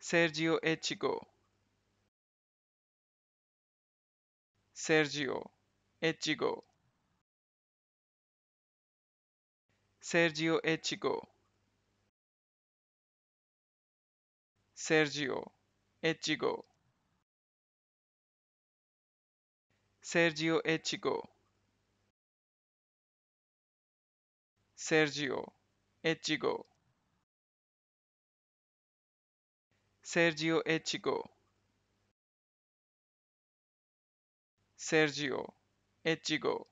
Sergio Echigo Sergio Echigo Sergio Echigo Sergio Echigo Sergio Echigo Sergio Echigo Sergio Echigo Sergio Echigo